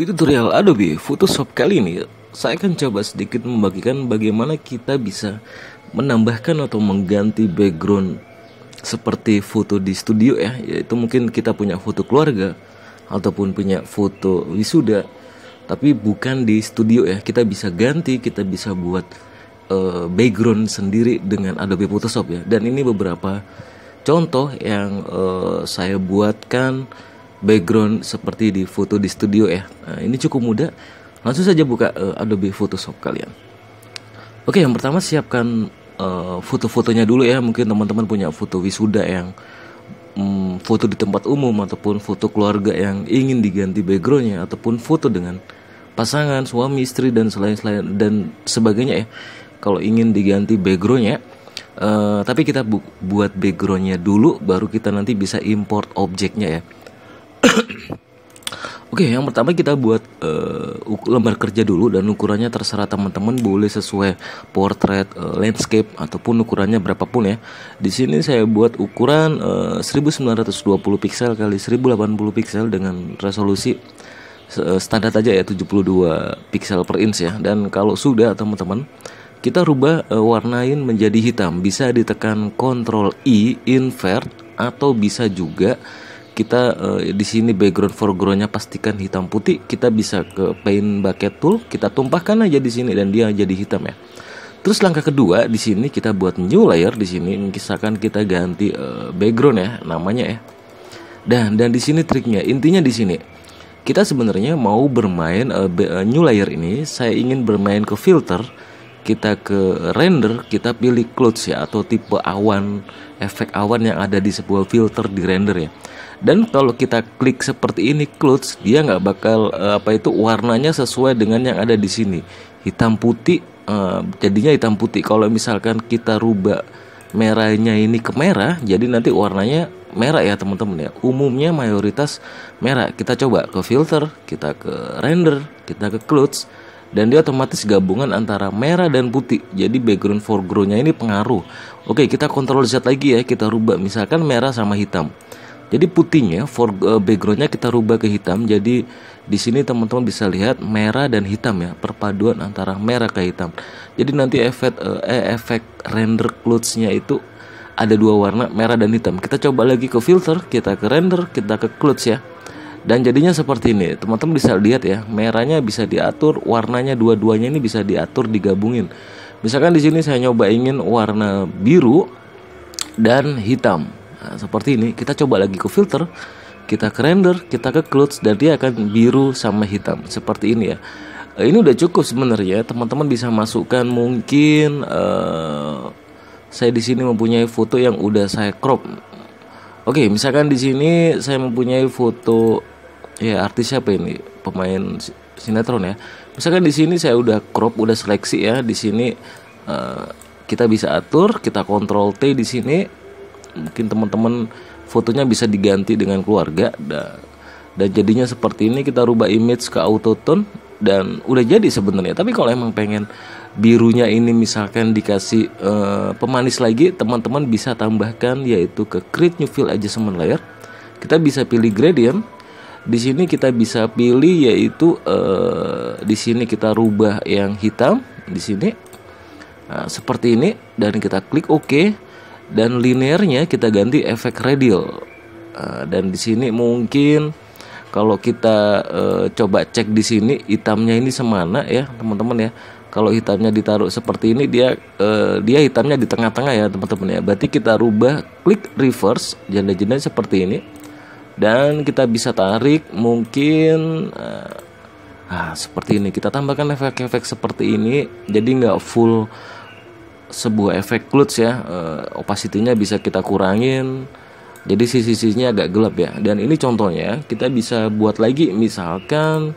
Di tutorial Adobe Photoshop kali ini, saya akan coba sedikit membagikan bagaimana kita bisa menambahkan atau mengganti background seperti foto di studio ya, yaitu mungkin kita punya foto keluarga ataupun punya foto wisuda, tapi bukan di studio ya. Kita bisa ganti, kita bisa buat uh, background sendiri dengan Adobe Photoshop ya. Dan ini beberapa contoh yang uh, saya buatkan background seperti di foto di studio ya. Nah, ini cukup mudah. Langsung saja buka uh, Adobe Photoshop kalian. Oke, yang pertama siapkan uh, foto-fotonya dulu ya. Mungkin teman-teman punya foto wisuda yang um, foto di tempat umum ataupun foto keluarga yang ingin diganti backgroundnya ataupun foto dengan pasangan, suami, istri dan selain-selain dan sebagainya ya. Kalau ingin diganti backgroundnya, uh, tapi kita bu buat backgroundnya dulu, baru kita nanti bisa import objeknya ya. Oke, yang pertama kita buat uh, lembar kerja dulu dan ukurannya terserah teman-teman boleh sesuai portrait, uh, landscape ataupun ukurannya berapapun ya. Di sini saya buat ukuran uh, 1920 pixel kali 1080 pixel dengan resolusi uh, standar aja ya 72 pixel per inch ya. Dan kalau sudah teman-teman kita rubah uh, warnain menjadi hitam. Bisa ditekan Ctrl I invert atau bisa juga kita uh, di sini background foregroundnya pastikan hitam putih kita bisa ke paint bucket tool kita tumpahkan aja di sini dan dia jadi hitam ya terus langkah kedua di sini kita buat new layer di sini misalkan kita ganti uh, background ya namanya ya dan dan di sini triknya intinya di sini kita sebenarnya mau bermain uh, new layer ini saya ingin bermain ke filter kita ke render kita pilih clouds ya atau tipe awan efek awan yang ada di sebuah filter di render ya dan kalau kita klik seperti ini clouds dia nggak bakal eh, apa itu warnanya sesuai dengan yang ada di sini hitam putih eh, jadinya hitam putih kalau misalkan kita rubah merahnya ini ke merah jadi nanti warnanya merah ya teman-teman ya umumnya mayoritas merah kita coba ke filter kita ke render kita ke clouds dan dia otomatis gabungan antara merah dan putih jadi background foregroundnya ini pengaruh oke kita kontrol Z lagi ya kita rubah misalkan merah sama hitam jadi putihnya for eh, backgroundnya kita rubah ke hitam jadi di sini teman-teman bisa lihat merah dan hitam ya perpaduan antara merah ke hitam jadi nanti efek eh, eh efek render clothesnya itu ada dua warna merah dan hitam kita coba lagi ke filter kita ke render kita ke clothes ya dan jadinya seperti ini teman-teman bisa lihat ya merahnya bisa diatur warnanya dua-duanya ini bisa diatur digabungin misalkan di sini saya nyoba ingin warna biru dan hitam nah, seperti ini kita coba lagi ke filter kita ke render kita ke clouds dan dia akan biru sama hitam seperti ini ya eh, ini udah cukup sebenarnya teman-teman bisa masukkan mungkin uh, saya di sini mempunyai foto yang udah saya crop Oke, misalkan di sini saya mempunyai foto ya artis siapa ini pemain sinetron ya misalkan di sini saya udah crop udah seleksi ya di sini uh, kita bisa atur kita kontrol T di sini mungkin teman-teman fotonya bisa diganti dengan keluarga dan, dan jadinya seperti ini kita rubah image ke auto tone dan udah jadi sebenarnya tapi kalau emang pengen birunya ini misalkan dikasih uh, pemanis lagi teman-teman bisa tambahkan yaitu ke create new fill adjustment layer kita bisa pilih gradient di sini kita bisa pilih yaitu eh, di sini kita rubah yang hitam di sini nah, seperti ini dan kita klik OK dan linernya kita ganti efek radial. Nah, dan di sini mungkin kalau kita eh, coba cek di sini hitamnya ini semana ya teman-teman ya kalau hitamnya ditaruh seperti ini dia eh, dia hitamnya di tengah-tengah ya teman-teman ya berarti kita rubah klik reverse janda-janda seperti ini dan kita bisa tarik mungkin nah, seperti ini kita tambahkan efek-efek seperti ini jadi nggak full sebuah efek clutch ya uh, opacity-nya bisa kita kurangin jadi sisi-sisinya agak gelap ya dan ini contohnya kita bisa buat lagi misalkan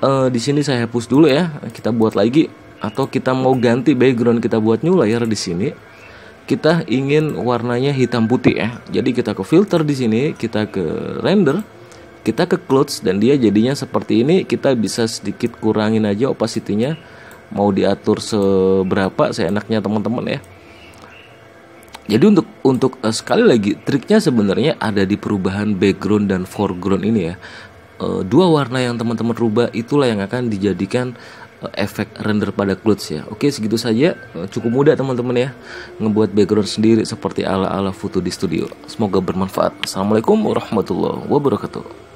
uh, di sini saya hapus dulu ya kita buat lagi atau kita mau ganti background kita buat new layer di sini kita ingin warnanya hitam putih ya. Jadi kita ke filter di sini, kita ke render, kita ke clouds dan dia jadinya seperti ini. Kita bisa sedikit kurangin aja opacity-nya. Mau diatur seberapa seenaknya teman-teman ya. Jadi untuk untuk uh, sekali lagi triknya sebenarnya ada di perubahan background dan foreground ini ya. Uh, dua warna yang teman-teman rubah itulah yang akan dijadikan efek render pada clothes ya. Oke, segitu saja. Eh, cukup mudah teman-teman ya ngebuat background sendiri seperti ala-ala foto di studio. Semoga bermanfaat. Assalamualaikum warahmatullahi wabarakatuh.